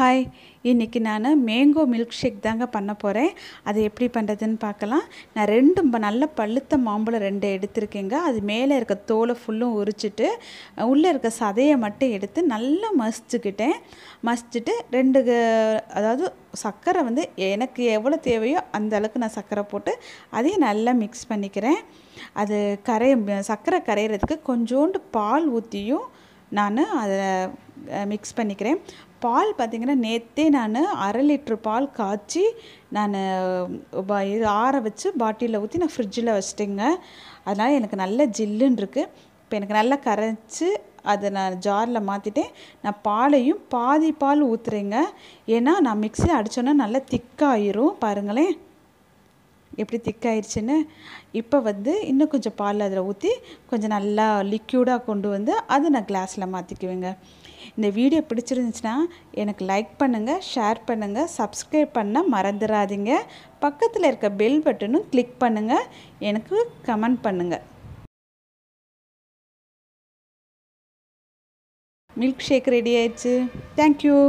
hi இன்றைக்கி நான் mango milk shake தாங்க பண்ண போகிறேன் அது எப்படி பண்ணுறதுன்னு பார்க்கலாம் நான் ரெண்டு நல்ல பழுத்த மாம்பழம் ரெண்டு எடுத்திருக்கேங்க அது மேலே இருக்க தோலை ஃபுல்லும் உரிச்சிட்டு உள்ளே இருக்க சதையை மட்டும் எடுத்து நல்லா மசிச்சுக்கிட்டேன் மசிச்சுட்டு ரெண்டு அதாவது சர்க்கரை வந்து எனக்கு எவ்வளோ தேவையோ அந்த அளவுக்கு நான் சர்க்கரை போட்டு அதையும் நல்லா மிக்ஸ் பண்ணிக்கிறேன் அது கரைய சர்க்கரை கரையிறதுக்கு கொஞ்சோண்டு பால் ஊற்றியும் நான் அதை மிக்ஸ் பண்ணிக்கிறேன் பால் பார்த்திங்கன்னா நேற்றே நான் அரை லிட்ரு பால் காய்ச்சி நான் இது ஆற வச்சு பாட்டிலில் ஊற்றி நான் ஃப்ரிட்ஜில் வச்சிட்டேங்க அதனால் எனக்கு நல்ல ஜில்லுன்னு இருக்குது இப்போ எனக்கு நல்லா கரைச்சி அதை நான் ஜாரில் மாற்றிட்டேன் நான் பாலையும் பாதி பால் ஊற்றுறேங்க ஏன்னா நான் மிக்சியில் அடித்தோன்னா நல்லா திக்காயிரும் பாருங்களேன் எப்படி திக்காயிருச்சுன்னு இப்போ வந்து இன்னும் கொஞ்சம் பால் அதில் ஊற்றி கொஞ்சம் நல்லா லிக்யூடாக கொண்டு வந்து அதை நான் கிளாஸில் மாற்றிக்குவேங்க இந்த வீடியோ பிடிச்சிருந்துச்சுன்னா எனக்கு லைக் பண்ணுங்கள் ஷேர் பண்ணுங்கள் சப்ஸ்கிரைப் பண்ண மறந்துடாதீங்க பக்கத்தில் இருக்க பெல் பட்டனும் கிளிக் பண்ணுங்கள் எனக்கு கமெண்ட் பண்ணுங்கள் மில்க் ஷேக் ரெடி ஆயிடுச்சு தேங்க்யூ